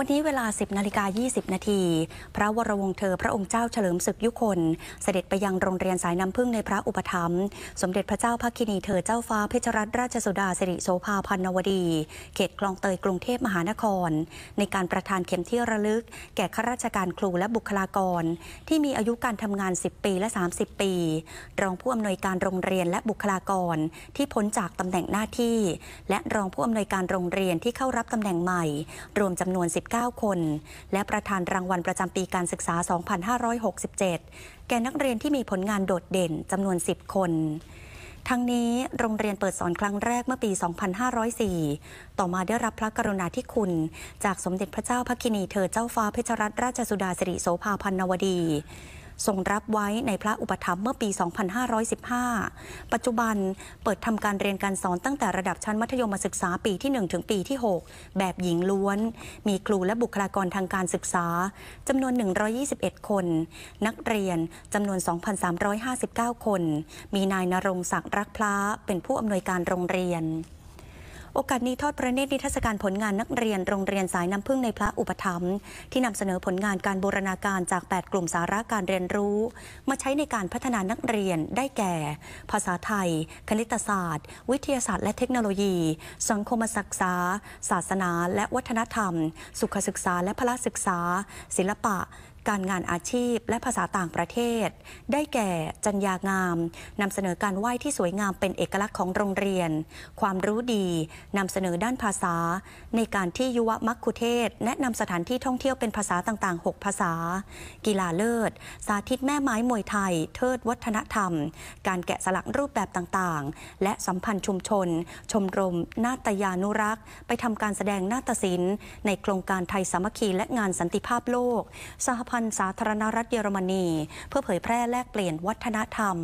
วันนี้เวลา 10นาฬิกา20 นาที พระวรวงเธอพระองค์เจ้าเฉลิมศึกยุคนเสด็จไปยังโรงเรียนสายน้ำพึ่งในพระอุปถัมภ์สมเด็จพระเจ้าพระคินีเธอเจ้าฟ้าเพชรรัตนราชสุดาสิริโสภาพันนวดี เขตคลองเตยกรุงเทพมหานคร ในการประทานเข็มที่ระลึก แก่ข้าราชการครูและบุคลากร ที่มีอายุการทำงาน 10 ปีและ 30 ปีรองผู้อำนวยการโรงเรียนและบุคลากรที่พ้นจากตำแหน่งหน้าที่ และรองผู้อำนวยการโรงเรียนที่เข้ารับตำแหน่งใหม่ รวมจำนวน10 9 คน และประธานรางวัลประจำปีการศึกษา 2567 แก่นักเรียนที่มีผลงานโดดเด่นจำนวน 10 คน ทั้งนี้โรงเรียนเปิดสอนครั้งแรกเมื่อปี 2504 ต่อมาได้รับพระกรุณาธิคุณ จากสมเด็จพระเจ้าพระกินีเธอเจ้าฟ้าเพชรรัตนราชสุดาสิริโสภาพันนวดีทรงรับไว้ในพระอุปถัมภ์เมื่อปี 2515 ปัจจุบันเปิดทำการเรียนการสอนตั้งแต่ระดับชั้นมัธยมศึกษาปีที่ 1 ถึงปีที่ 6 แบบหญิงล้วน มีครูและบุคลากรทางการศึกษาจำนวน 121 คน นักเรียนจำนวน 2,359 คน มีนายนรงศักดิ์รักพระเป็นผู้อำนวยการโรงเรียนโอกาสนี้ทอดพระเนตรนิทรรศการผลงานนักเรียนโรงเรียนสายน้ำพึ่งในพระอุปถัมภ์ที่นำเสนอผลงานการบูรณาการจาก 8 กลุ่มสาระการเรียนรู้ มาใช้ในการพัฒนานักเรียนได้แก่ ภาษาไทย คณิตศาสตร์ วิทยาศาสตร์และเทคโนโลยี สังคมศึกษา ศาสนาและวัฒนธรรม สุขศึกษาและพละศึกษา ศิลปะการงานอาชีพและภาษาต่างประเทศ ได้แก่จัญญางาม นำเสนอการไหว้ที่สวยงามเป็นเอกลักษณ์ของโรงเรียน ความรู้ดี นำเสนอด้านภาษาในการที่ยุวมัคคุเทศแนะนำสถานที่ท่องเที่ยวเป็นภาษาต่างๆ 6 ภาษา กีฬาเลิศ สาธิตแม่ไม้มวยไทยเทิดวัฒนธรรม การแกะสลักรูปแบบต่างๆ และสัมพันธ์ชุมชน ชมรมนาตยานุรักษ์ไปทำการแสดงนาฏศิลป์ในโครงการไทยสามัคคีและงานสันติภาพโลกสหพันธ์สาธารณรัฐเยอรมนีเพื่อเผยแพร่แลกเปลี่ยนวัฒนธรรม